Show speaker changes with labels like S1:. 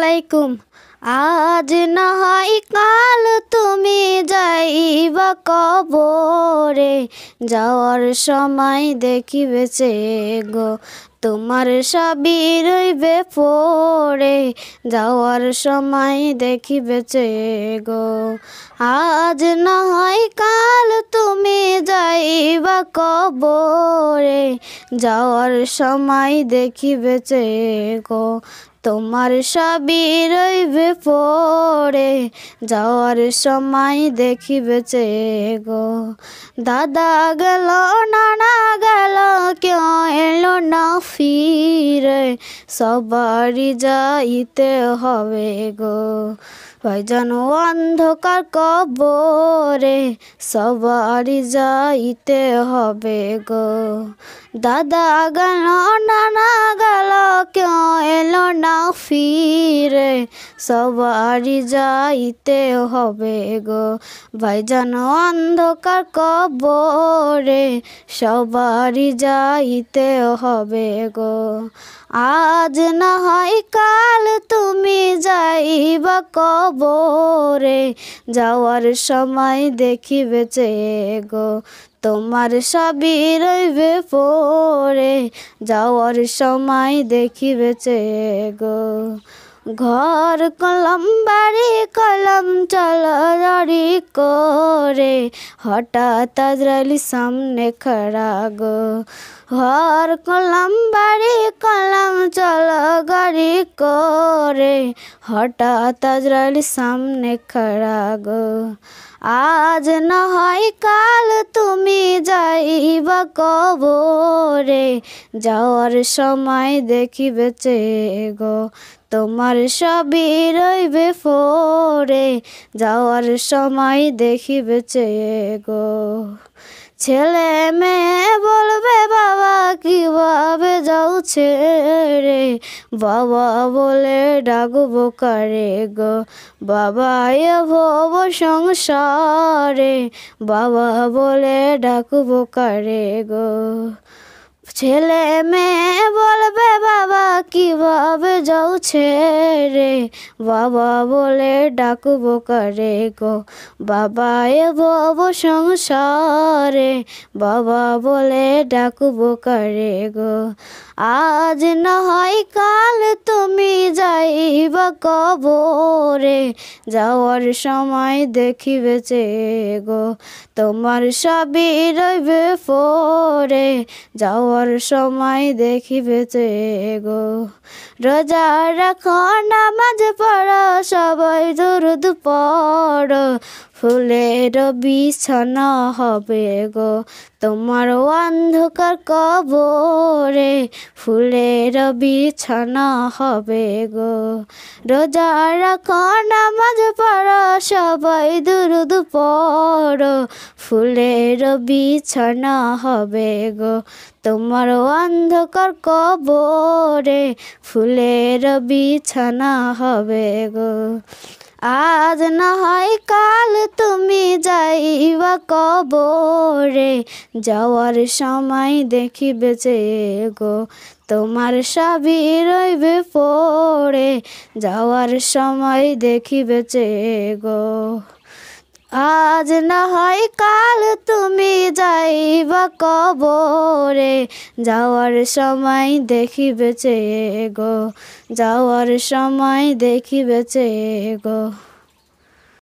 S1: আলাইকুম আজ না হয় কাল তুমি যাইবা কবরে যাওয়ার সময় বেছে গো তোমার সাবি রইবে পড়ে যাওয়ার সময় বেছে গো আজ না হয় কাল তুমি যাইবা কবরে যাওয়ার সময় বেছে গো তোমার সবই রইবে পড়ে যাওয়ার সময় দেখিবে গো দাদা গেল নানা গেল কেউ এলো না ফিরে সবারই যাইতে হবে গো ভাইজানো যেন অন্ধকার কবরে সবারই যাইতে হবে গো দাদা গেল নানা গেল কেউ এলো না ফিরে সবারি যাইতে হবে গো ভাই যেন অন্ধকার কবরে সবারি যাইতে হবে গো আজ না হয় কাল তুমি যাইবা কবরে যাওয়ার সময় দেখি বেচে গো তোমার সবই রইবে পরে যাওয়ার সময় দেখি বেচে গো ঘর কলম বাড়ি কলম চল রড়ি করে হঠাৎ আজরাইলি সামনে খড়া গো ঘর কলম বাড়ি কলম চল গাড়ি করে হঠাৎ আজরাইলি সামনে খড়া গো আজ না হয় কাল তুমি যাইব কবরে যাওয়ার সময় দেখিবে চেয়ে গো তোমার সবই রইবে ফোরে যাওয়ার সময় দেখিবে চেয়ে গো ছেলে মেয়ে বলবে বাবা কিভাবে যাও ছেড়ে বাবা বলে ডাকবো কারে গো বাবা ভব সংসারে বাবা বলে ডাকবো কারে গো ছেলে মেয়ে বলবে বাবা কিভাবে যাওছে রে বাবা বলে ডাকবো কারে গো বাবা এ বব সংসারে বাবা বলে ডাকবো কারে গো আজ না হয় কাল তুমি যাইবা কবরে যাওয়ার সময় দেখিবে গো তোমার সবই রইবে ফোরে যাওয়ার সময় দেখিবে গো রোজা রাখ নামাজ পড়ো সবাই দুরুদ পড়ো ফুলের বিছানা হবে গো তোমার অন্ধকার কবরে ফুলের বিছানা হবে গো রোজার রাখো নামাজ পড়ো সবাই দুরুদ পড়ো ফুলের বিছানা হবে গো তোমার অন্ধকার কবরে ফুলের বিছানা হবে গো আজ না হয় কাল তুমি যাইবা কবরে যাওয়ার সময় দেখি বেঁচে গো তোমার সাবি রইবে পড়ে যাওয়ার সময় দেখি বেঁচে গো আজ না হয় কাল তুমি যাইবা কবরে যাওয়ার সময় দেখি বেচে গো যাওয়ার সময় দেখি বেচে গো